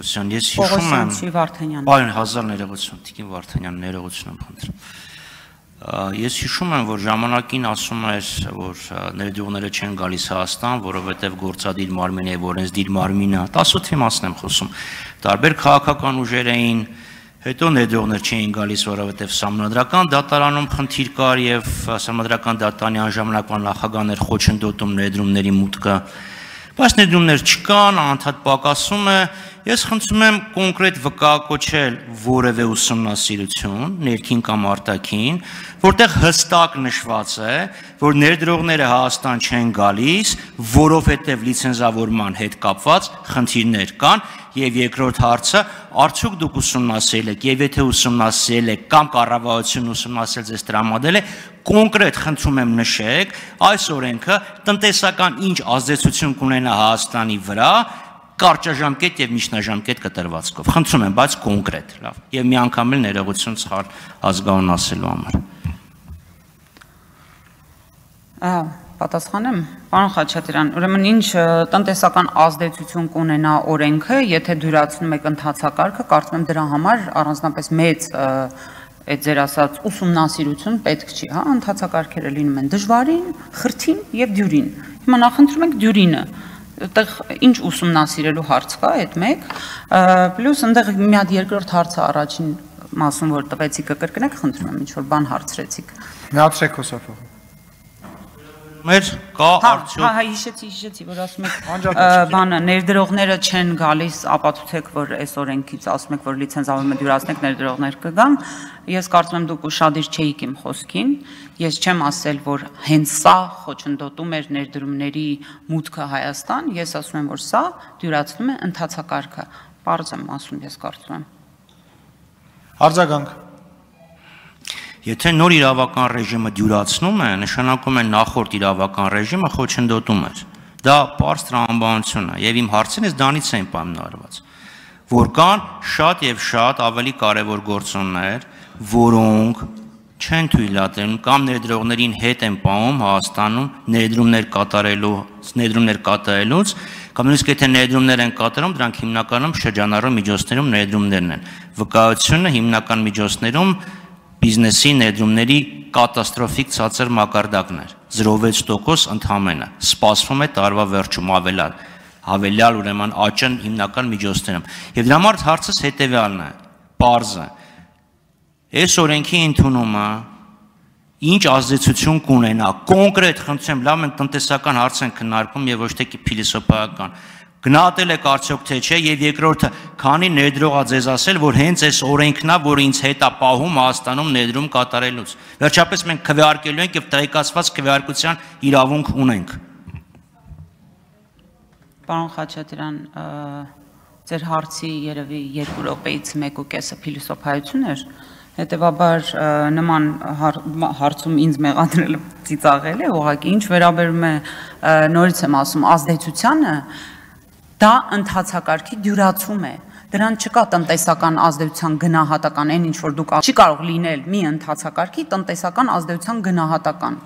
ներողություն, ես հիշում եմ Պարոն Հազար ներողություն, Տիկին Վարդանյան ներողություն եմ խնդրում։ Ես հիշում եմ, որ ժամանակին ասում էր, որ ներդրողները չեն գալիս Հայաստան, որովհետև գործադիր մարմինը է, որոնց դիր մարմինը, 18-ի մասն եմ խոսում։ Տարբեր քաղաքական ուժեր էին, Հետո ներդրողներ չէին գալիս, որովհետև համանդրական դատարանում խնդիր կար եւ համանդրական դատարանի անժամանակվան նախագաներ խոչընդոտում ներդրումների մուտքը։ Բայց ներդրումներ չկան, անընդհատ պակասում է, Ես խնդրում եմ կոնկրետ վկայակոչել որևէ ուսումնասիրություն, ներքին կամ արտաքին, որտեղ հստակ նշված է, որ ներդրողները Հայաստան չեն գալիս, որովհետև լիցենզավորման հետ կապված խնդիրներ կան, եւ երկրորդ հարցը, արդյոք դուք ուսումնասիրել եք, եւ եթե ուսումնասիրել եք կամ կառավարությունն ուսումնասիրել ձեզ տրամադրել է, կոնկրետ խնդրում եմ նշեք, այս օրենքը տնտեսական ինչ ազդեցություն կունենա Հայաստանի վրա կարճաժամկետ եւ միջնաժամկետ կտրվածքով։ Խնդրում եմ, բայց կոնկրետ, լավ։ Եվ մի անգամ էլ ներողություն ցխար ազգանուն ասելու համար։ Ահա, պատասխանեմ։ Պարոն Խաչատրյան, ուրեմն ինչ տնտեսական ազդեցություն կունենա օրենքը, եթե դյուրացնում եք ընդհանցակարգը, կարծում եմ դրա համար առանձնապես մեծ այդ ձեր ասած ուսումնասիրություն պետք չի, հա, ընդհանցակարգերը լինում են դժվարին, խրթին եւ դյուրին։ Հիմա նախընտրում ենք դյուրինը, այդտեղ ինչ ուսումնասիրելու հարց կա, այդ մեկ, պլյուս այնտեղ մի հատ երկրորդ հարցը առաջին մասում որ տվեցիք կկրկնեք, խնդրում եմ, ինչ որ բան հարցրեցիք։ Միացրեք հոսափողը մեր կա հա, հա, արդյոք Հա, հա, հիշեցի, հիշեցի, որ ասում եք բանը ներդրողները չեն գալիս, ապացուցեք, որ այս օրենքից ասում եք, որ լիցենզավորումը դյուրացնեք, ներդրողներ կգան։ Ես կարծում եմ դուք ուրشادիր չէիք իմ խոսքին։ Ես չեմ ասել, որ հենց սա խոչընդոտում էր ներդրումների մուտքը Հայաստան, ես ասում եմ, որ սա դյուրացնում է ընթացակարգը։ Պարզ եմ ասում, ես կարծում եմ։ Արձագանք Եթե նոր իրավական ռեժիմը դյուրացնում է, նշանակում է նախորդ իրավական ռեժիմը խոչընդոտում է։ Դա པարս տրամաբանություն է եւ իմ հարցերից դանից են պայմանավորված, որ կան շատ եւ շատ ավելի կարեւոր գործոններ, որոնք չեն թույլատրում կամ ներդրողներին հետ են պահում Հայաստանում ներդրումներ կատարելու ներդրումներ կատարելուց կամ նույնիսկ եթե ներդրումներ են կատարում դրանք հիմնականում շրջանառու միջոցներում ներդրումներն են վկայությունը հիմնական միջոցներում բիզնեսի ներդրումների կատաստրոֆիկ ցածր մակարդակն է 0.6% ընդհանրը սպասվում է տարվա վերջում ավելար հավելյալ ուրեմն աճն հիմնական միջոցներում եւ դրա համար հարցս հետեւյալն է parse այս օրենքի ընդունումը ինչ ազդեցություն կունենա կոնկրետ խնդրեմ լավ մենք տնտեսական հարց ենք քննարկում եւ ոչ թե ֆիլիսոփայական գնահատել եք արդյոք թե չէ եւ երկրորդը քանի ներդրողա ձեզ ասել որ հենց այս օրենքնա որ ինձ հետ է պահում Հայաստանում ներդրում կատարելուց վերջապես մենք քվեարկելու ենք եւ տեղեկացված քվեարկության իրավունք ունենք Պարոն Խաչատրյան ձեր հարցի երևի 2 րոպեից 1.5-ը փիլիսոփայություն էր հետեւաբար նման հար, հարցում ինձ մեղադրել ծիծաղել է, ուղղակի ինչ վերաբերում է նորից եմ ասում ազդեցությանը, Դա ընդհանցակարգի դյուրացում է։ Դրան չկա տնտեսական ազդեցության գնահատական, այն ինչ որ դուք չի կարող լինել մի ընդհանցակարգի տնտեսական ազդեցության գնահատական։